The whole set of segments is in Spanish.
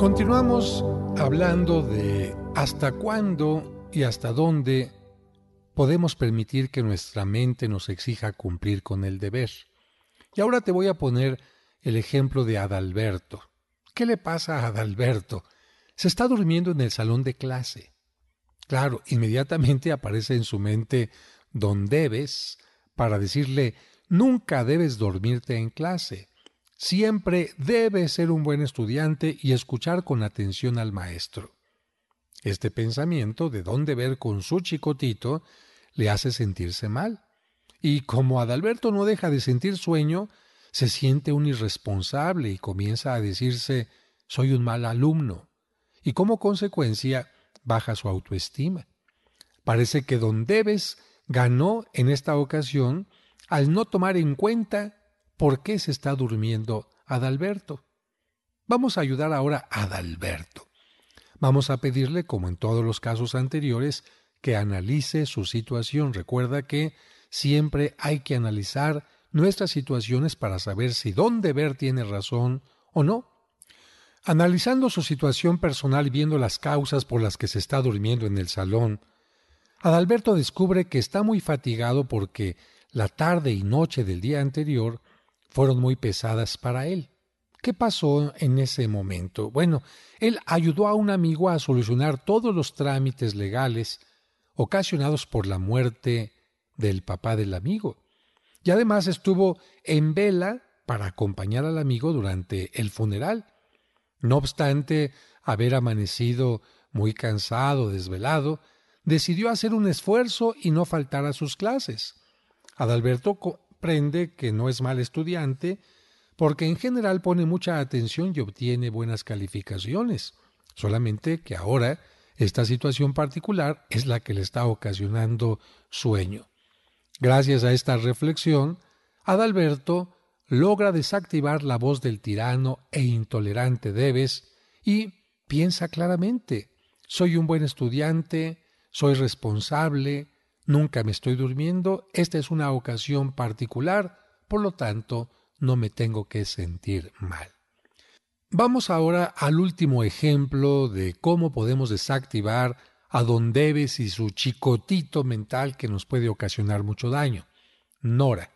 Continuamos hablando de hasta cuándo y hasta dónde podemos permitir que nuestra mente nos exija cumplir con el deber. Y ahora te voy a poner el ejemplo de Adalberto. ¿Qué le pasa a Adalberto? Se está durmiendo en el salón de clase. Claro, inmediatamente aparece en su mente don Debes para decirle nunca debes dormirte en clase siempre debe ser un buen estudiante y escuchar con atención al maestro. Este pensamiento de dónde ver con su chicotito le hace sentirse mal. Y como Adalberto no deja de sentir sueño, se siente un irresponsable y comienza a decirse soy un mal alumno. Y como consecuencia baja su autoestima. Parece que Don Debes ganó en esta ocasión al no tomar en cuenta por qué se está durmiendo Adalberto. Vamos a ayudar ahora a Adalberto. Vamos a pedirle, como en todos los casos anteriores, que analice su situación. Recuerda que siempre hay que analizar nuestras situaciones para saber si dónde ver tiene razón o no. Analizando su situación personal y viendo las causas por las que se está durmiendo en el salón, Adalberto descubre que está muy fatigado porque la tarde y noche del día anterior fueron muy pesadas para él. ¿Qué pasó en ese momento? Bueno, él ayudó a un amigo a solucionar todos los trámites legales ocasionados por la muerte del papá del amigo. Y además estuvo en vela para acompañar al amigo durante el funeral. No obstante haber amanecido muy cansado, desvelado, decidió hacer un esfuerzo y no faltar a sus clases. Adalberto que no es mal estudiante porque en general pone mucha atención y obtiene buenas calificaciones, solamente que ahora esta situación particular es la que le está ocasionando sueño. Gracias a esta reflexión, Adalberto logra desactivar la voz del tirano e intolerante Debes y piensa claramente, soy un buen estudiante, soy responsable, Nunca me estoy durmiendo, esta es una ocasión particular, por lo tanto, no me tengo que sentir mal. Vamos ahora al último ejemplo de cómo podemos desactivar a Don Debes y su chicotito mental que nos puede ocasionar mucho daño. Nora.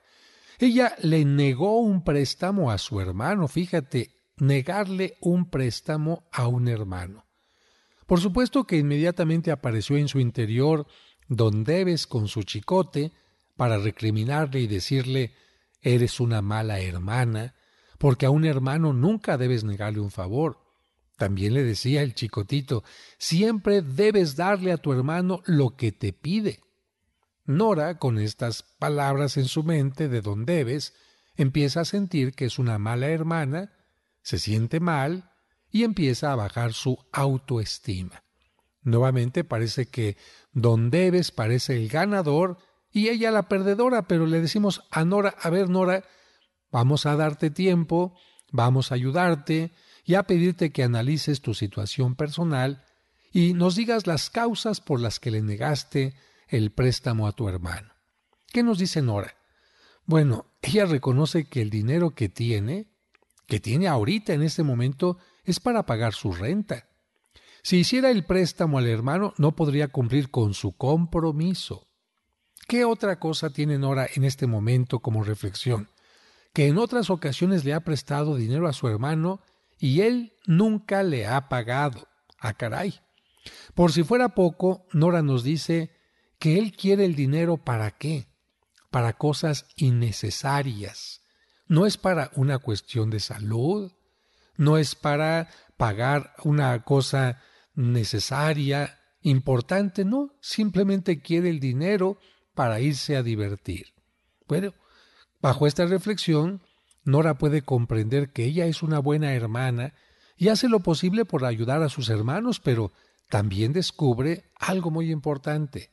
Ella le negó un préstamo a su hermano, fíjate, negarle un préstamo a un hermano. Por supuesto que inmediatamente apareció en su interior don Debes con su chicote para recriminarle y decirle eres una mala hermana, porque a un hermano nunca debes negarle un favor. También le decía el chicotito, siempre debes darle a tu hermano lo que te pide. Nora, con estas palabras en su mente de don Debes, empieza a sentir que es una mala hermana, se siente mal y empieza a bajar su autoestima. Nuevamente parece que Don Debes parece el ganador y ella la perdedora, pero le decimos a Nora, a ver Nora, vamos a darte tiempo, vamos a ayudarte y a pedirte que analices tu situación personal y nos digas las causas por las que le negaste el préstamo a tu hermano. ¿Qué nos dice Nora? Bueno, ella reconoce que el dinero que tiene, que tiene ahorita en este momento, es para pagar su renta. Si hiciera el préstamo al hermano, no podría cumplir con su compromiso. ¿Qué otra cosa tiene Nora en este momento como reflexión? Que en otras ocasiones le ha prestado dinero a su hermano y él nunca le ha pagado. ¡A ah, caray! Por si fuera poco, Nora nos dice que él quiere el dinero para qué? Para cosas innecesarias. No es para una cuestión de salud, no es para pagar una cosa necesaria, importante, no, simplemente quiere el dinero para irse a divertir. Bueno, bajo esta reflexión, Nora puede comprender que ella es una buena hermana y hace lo posible por ayudar a sus hermanos, pero también descubre algo muy importante,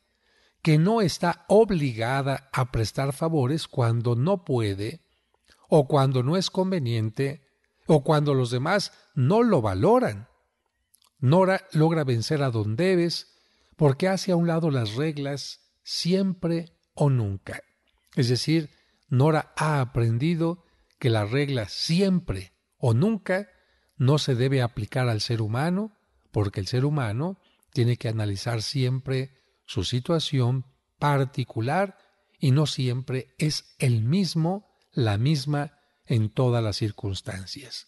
que no está obligada a prestar favores cuando no puede, o cuando no es conveniente, o cuando los demás no lo valoran. Nora logra vencer a donde Debes porque hace a un lado las reglas siempre o nunca. Es decir, Nora ha aprendido que la regla siempre o nunca no se debe aplicar al ser humano porque el ser humano tiene que analizar siempre su situación particular y no siempre es el mismo, la misma en todas las circunstancias.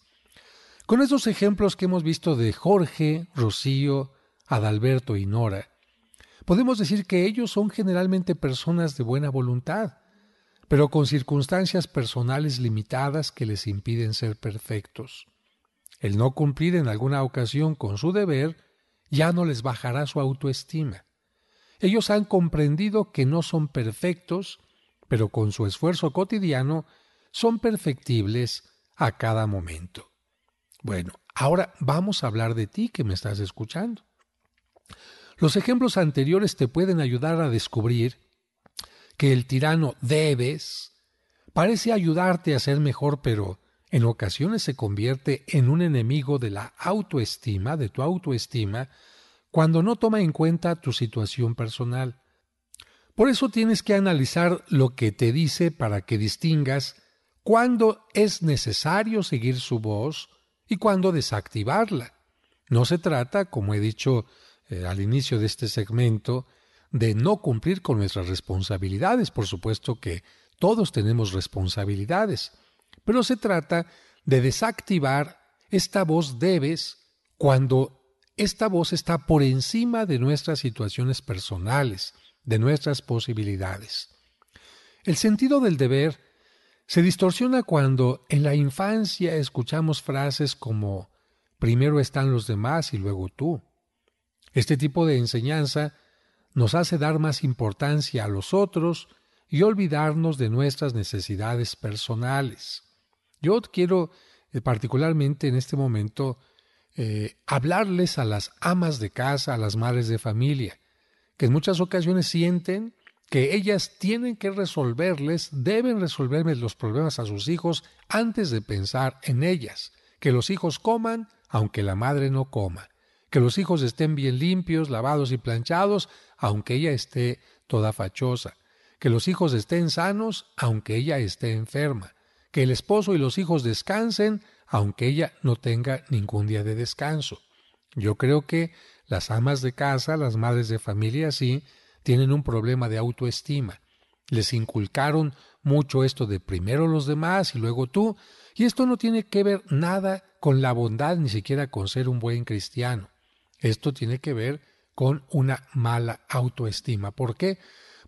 Con esos ejemplos que hemos visto de Jorge, Rocío, Adalberto y Nora, podemos decir que ellos son generalmente personas de buena voluntad, pero con circunstancias personales limitadas que les impiden ser perfectos. El no cumplir en alguna ocasión con su deber ya no les bajará su autoestima. Ellos han comprendido que no son perfectos, pero con su esfuerzo cotidiano son perfectibles a cada momento. Bueno, ahora vamos a hablar de ti que me estás escuchando. Los ejemplos anteriores te pueden ayudar a descubrir que el tirano debes parece ayudarte a ser mejor, pero en ocasiones se convierte en un enemigo de la autoestima, de tu autoestima, cuando no toma en cuenta tu situación personal. Por eso tienes que analizar lo que te dice para que distingas cuándo es necesario seguir su voz y cuándo desactivarla. No se trata, como he dicho eh, al inicio de este segmento, de no cumplir con nuestras responsabilidades. Por supuesto que todos tenemos responsabilidades, pero se trata de desactivar esta voz debes cuando esta voz está por encima de nuestras situaciones personales, de nuestras posibilidades. El sentido del deber se distorsiona cuando en la infancia escuchamos frases como primero están los demás y luego tú. Este tipo de enseñanza nos hace dar más importancia a los otros y olvidarnos de nuestras necesidades personales. Yo quiero eh, particularmente en este momento eh, hablarles a las amas de casa, a las madres de familia, que en muchas ocasiones sienten que ellas tienen que resolverles, deben resolverles los problemas a sus hijos antes de pensar en ellas. Que los hijos coman aunque la madre no coma. Que los hijos estén bien limpios, lavados y planchados, aunque ella esté toda fachosa. Que los hijos estén sanos, aunque ella esté enferma. Que el esposo y los hijos descansen, aunque ella no tenga ningún día de descanso. Yo creo que las amas de casa, las madres de familia, sí, tienen un problema de autoestima. Les inculcaron mucho esto de primero los demás y luego tú, y esto no tiene que ver nada con la bondad ni siquiera con ser un buen cristiano. Esto tiene que ver con una mala autoestima. ¿Por qué?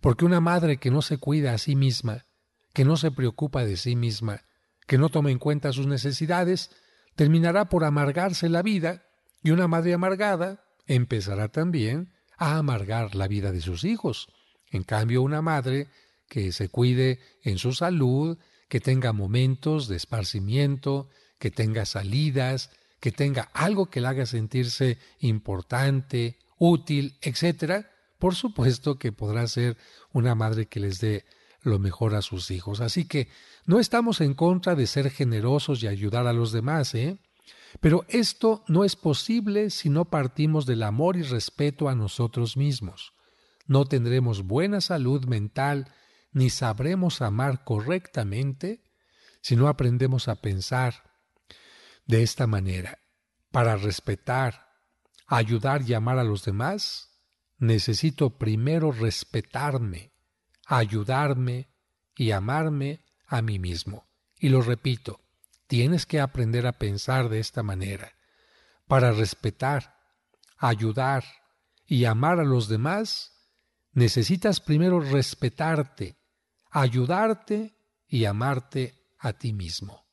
Porque una madre que no se cuida a sí misma, que no se preocupa de sí misma, que no toma en cuenta sus necesidades, terminará por amargarse la vida y una madre amargada empezará también a amargar la vida de sus hijos. En cambio, una madre que se cuide en su salud, que tenga momentos de esparcimiento, que tenga salidas, que tenga algo que la haga sentirse importante, útil, etcétera, por supuesto que podrá ser una madre que les dé lo mejor a sus hijos. Así que no estamos en contra de ser generosos y ayudar a los demás, ¿eh? Pero esto no es posible si no partimos del amor y respeto a nosotros mismos. No tendremos buena salud mental ni sabremos amar correctamente si no aprendemos a pensar de esta manera. Para respetar, ayudar y amar a los demás, necesito primero respetarme, ayudarme y amarme a mí mismo. Y lo repito, Tienes que aprender a pensar de esta manera. Para respetar, ayudar y amar a los demás, necesitas primero respetarte, ayudarte y amarte a ti mismo.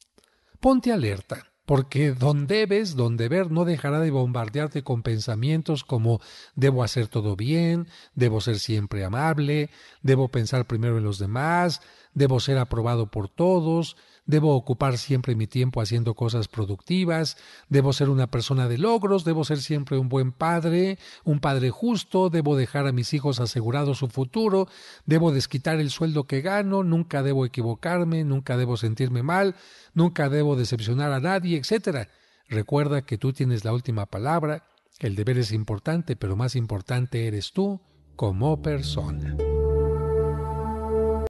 Ponte alerta, porque donde debes, donde ver, no dejará de bombardearte con pensamientos como debo hacer todo bien, debo ser siempre amable, debo pensar primero en los demás, debo ser aprobado por todos, debo ocupar siempre mi tiempo haciendo cosas productivas, debo ser una persona de logros, debo ser siempre un buen padre, un padre justo, debo dejar a mis hijos asegurado su futuro, debo desquitar el sueldo que gano, nunca debo equivocarme, nunca debo sentirme mal, nunca debo decepcionar a nadie, etc. Recuerda que tú tienes la última palabra, el deber es importante, pero más importante eres tú como persona.